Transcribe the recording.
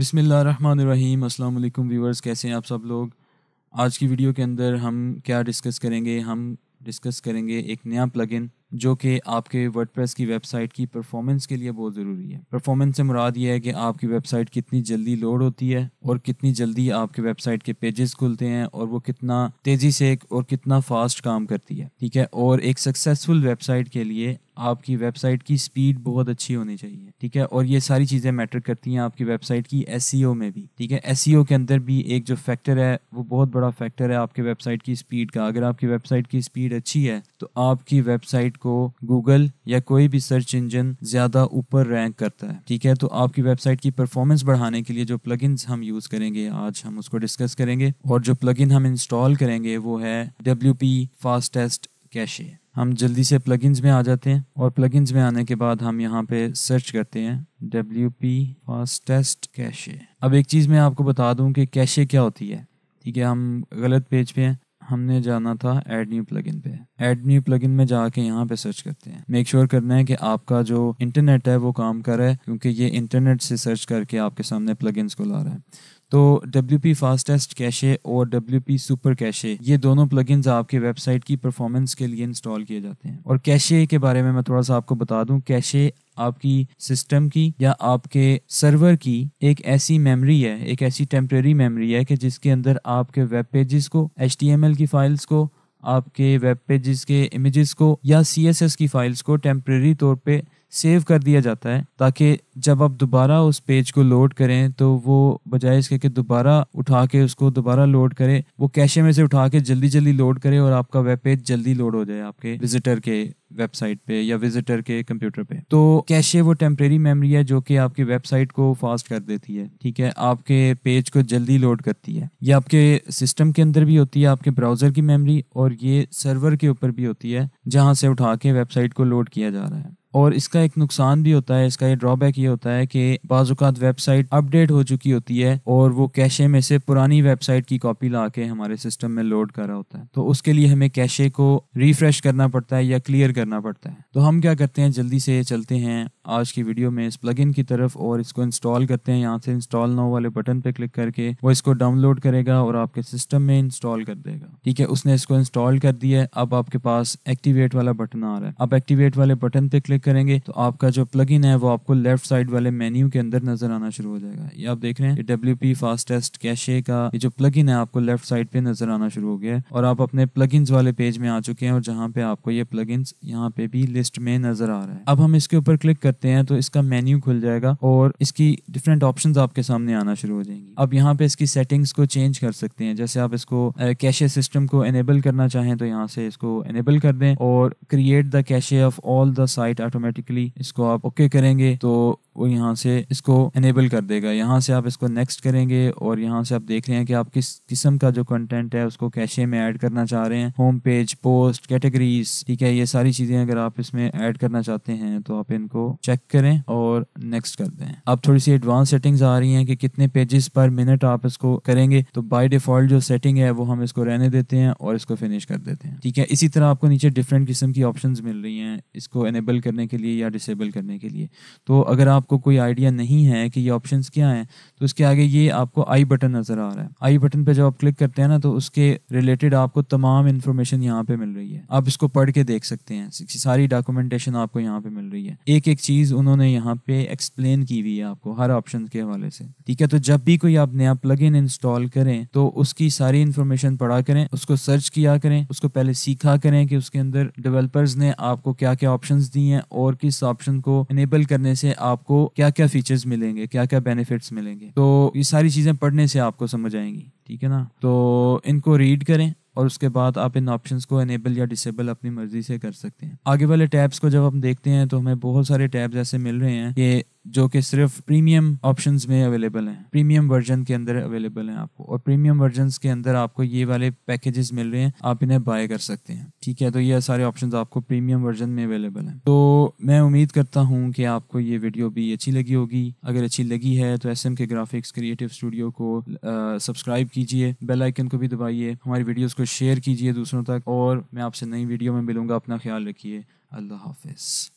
बिसमीम् अल्लाम व्यूवर्स कैसे हैं आप सब लोग आज की वीडियो के अंदर हम क्या डिस्कस करेंगे हम डिस्कस करेंगे एक नया प्लगइन जो कि आपके वर्डप्रेस की वेबसाइट की परफॉर्मेंस के लिए बहुत ज़रूरी है परफॉर्मेंस से मुराद ये है कि आपकी वेबसाइट कितनी जल्दी लोड होती है और कितनी जल्दी आपके वेबसाइट के पेजेस खुलते हैं और वो कितना तेज़ी से और कितना फास्ट काम करती है ठीक है और एक सक्सेसफुल वेबसाइट के लिए आपकी वेबसाइट की स्पीड बहुत अच्छी होनी चाहिए ठीक है और ये सारी चीज़ें मैटर करती हैं आपकी वेबसाइट की एस e में भी ठीक है एस e के अंदर भी एक जो फैक्टर है वो बहुत बड़ा फैक्टर है आपके वेबसाइट की स्पीड का अगर आपकी वेबसाइट की स्पीड अच्छी है तो आपकी वेबसाइट को गूगल या कोई भी सर्च इंजन ज़्यादा ऊपर रैंक करता है ठीक है तो आपकी वेबसाइट की परफॉर्मेंस बढ़ाने के लिए जो प्लग हम यूज़ करेंगे आज हम उसको डिस्कस करेंगे और जो प्लग हम इंस्टॉल करेंगे वो है डब्ल्यू पी फास्टेस्ट कैशे हम जल्दी से प्लगइन्स में आ जाते हैं और प्लगइन्स में आने के बाद हम यहाँ पे सर्च करते हैं डब्ल्यू पी टेस्ट कैशे अब एक चीज़ मैं आपको बता दूँ कि कैशे क्या होती है ठीक है हम गलत पेज पे हैं हमने जाना था एड न्यू प्लगइन पे एड न्यू प्लगइन में जाके यहाँ पे सर्च करते हैं मेक श्योर sure करना है कि आपका जो इंटरनेट है वो काम कर रहा है क्योंकि ये इंटरनेट से सर्च करके आपके सामने प्लगइन्स को ला रहा है तो डब्ल्यू पी फास्टेस्ट कैशे और डब्ल्यू पी सुपर कैशे ये दोनों प्लगइन्स आपके वेबसाइट की परफॉर्मेंस के लिए इंस्टॉल किए जाते हैं और कैशे के बारे में मैं थोड़ा सा आपको बता दूं कैशे आपकी सिस्टम की या आपके सर्वर की एक ऐसी मेमोरी है एक ऐसी टेम्प्रेरी मेमोरी है कि जिसके अंदर आपके वेब पेजेस को एच की फाइल्स को आपके वेब पेजेस के इमेजेस को या सी की फाइल्स को टेम्प्रेरी तौर पर सेव कर दिया जाता है ताकि जब आप दोबारा उस पेज को लोड करें तो वो बजाय इसके कि दोबारा उठा के उसको दोबारा लोड करें वो कैशे में से उठा के जल्दी जल्दी लोड करें और आपका वेब पेज जल्दी लोड हो जाए आपके विजिटर के वेबसाइट पे या विजिटर के कंप्यूटर पे तो कैशे वो टेम्प्रेरी मेमोरी है जो कि आपकी वेबसाइट को फास्ट कर देती है ठीक है आपके पेज को जल्दी लोड करती है ये आपके सिस्टम के अंदर भी होती है आपके ब्राउजर की मेमोरी और ये सर्वर के ऊपर भी होती है जहाँ से उठा के वेबसाइट को लोड किया जा रहा है और इसका एक नुकसान भी होता है इसका ये ड्रॉबैक ये होता है कि बाज़ात वेबसाइट अपडेट हो चुकी होती है और वो कैशे में से पुरानी वेबसाइट की कॉपी ला के हमारे सिस्टम में लोड कर रहा होता है तो उसके लिए हमें कैशे को रिफ्रेश करना पड़ता है या क्लियर करना पड़ता है तो हम क्या करते हैं जल्दी से चलते हैं आज की वीडियो में इस प्लगइन की तरफ और इसको इंस्टॉल करते हैं यहाँ से इंस्टॉल नाउ वाले बटन पे क्लिक करके वो इसको डाउनलोड करेगा और आपके सिस्टम में इंस्टॉल कर देगा ठीक है उसने इसको इंस्टॉल कर दिया अब आपके पास एक्टिवेट वाला बटन आ रहा है अब एक्टिवेट वाले बटन पे क्लिक क्लिक करेंगे तो आपका जो प्लग है वो आपको लेफ्ट साइड वाले मेन्यू के अंदर नजर आना शुरू हो जाएगा ये आप देख रहे हैं W P fast test cache का ये जो प्लग है आपको लेफ्ट साइड पे नजर आना शुरू हो गया है और आप अपने प्लग वाले पेज में आ चुके हैं और जहाँ पे आपको ये प्लग इन पे भी लिस्ट में नजर आ रहा है अब हम इसके ऊपर क्लिक करते हैं तो इसका मेन्यू खुल जाएगा और इसकी डिफरेंट ऑप्शन आपके सामने आना शुरू हो जाएंगी अब यहाँ पे इसकी सेटिंग्स को चेंज कर सकते हैं जैसे आप इसको कैशे सिस्टम को एनेबल करना चाहें तो यहाँ से इसको एनेबल कर दें और create the cache of all the site automatically इसको आप ओके okay करेंगे तो वो यहाँ से इसको इनेबल कर देगा यहाँ से आप इसको नेक्स्ट करेंगे और यहाँ से आप देख रहे हैं कि आप किस किस्म का जो कंटेंट है उसको कैशे में ऐड करना चाह रहे हैं होम पेज पोस्ट कैटेगरीज ठीक है ये सारी चीजें अगर आप इसमें ऐड करना चाहते हैं तो आप इनको चेक करें और नेक्स्ट कर दें अब थोड़ी सी एडवांस सेटिंग्स आ रही हैं कि कितने पेजेस पर मिनट आप इसको करेंगे तो बाई डिफॉल्ट जो सेटिंग है वो हम इसको रहने देते हैं और इसको फिनिश कर देते हैं ठीक है इसी तरह आपको नीचे डिफरेंट किस्म की ऑप्शन मिल रही है इसको एनेबल करने करने के लिए या डिसेबल करने के लिए तो अगर आपको कोई आइडिया नहीं है कि ये ऑप्शंस क्या हैं तो उसके आगे ये आपको आई बटन नज़र आ रहा है आई बटन पे जब आप क्लिक करते हैं ना तो उसके रिलेटेड आपको तमाम इन्फॉर्मेशन यहाँ पे मिल रही है आप इसको पढ़ के देख सकते हैं सारी डॉक्यूमेंटेशन आपको यहाँ पे मिल रही है एक एक चीज़ उन्होंने यहाँ पे एक्सप्लेन की हुई है आपको हर ऑप्शन के हवाले से ठीक है तो जब भी कोई आप नया प्लग इंस्टॉल करें तो उसकी सारी इन्फॉर्मेशन पढ़ा करें उसको सर्च किया करें उसको पहले सीखा करें कि उसके अंदर डेवलपर्स ने आपको क्या क्या ऑप्शंस दिए हैं और किस ऑप्शन को इनेबल करने से आपको क्या क्या फीचर्स मिलेंगे क्या क्या बेनिफिट्स मिलेंगे तो ये सारी चीज़ें पढ़ने से आपको समझ आएंगी ठीक है ना तो इनको रीड करें और उसके बाद आप इन ऑप्शंस को इनेबल या डिसेबल अपनी मर्जी से कर सकते हैं आगे वाले टैब्स को जब हम देखते हैं तो हमें बहुत सारे टैब्स ऐसे मिल रहे हैं कि जो कि सिर्फ प्रीमियम ऑप्शन में अवेलेबल हैं प्रीमियम वर्जन के अंदर अवेलेबल हैं आपको और प्रीमियम वर्जन के अंदर आपको ये वाले पैकेजेस मिल रहे हैं आप इन्हें बाय कर सकते हैं ठीक है तो ये सारे ऑप्शन आपको प्रीमियम वर्जन में अवेलेबल हैं तो मैं उम्मीद करता हूँ कि आपको ये वीडियो भी अच्छी लगी होगी अगर अच्छी लगी है तो S K graphics creative studio को सब्सक्राइब कीजिए बेलाइकन को भी दबाइए हमारी वीडियोज़ को शेयर कीजिए दूसरों तक और मैं आपसे नई वीडियो में मिलूंगा अपना ख्याल रखिए अल्लाह हाफिज़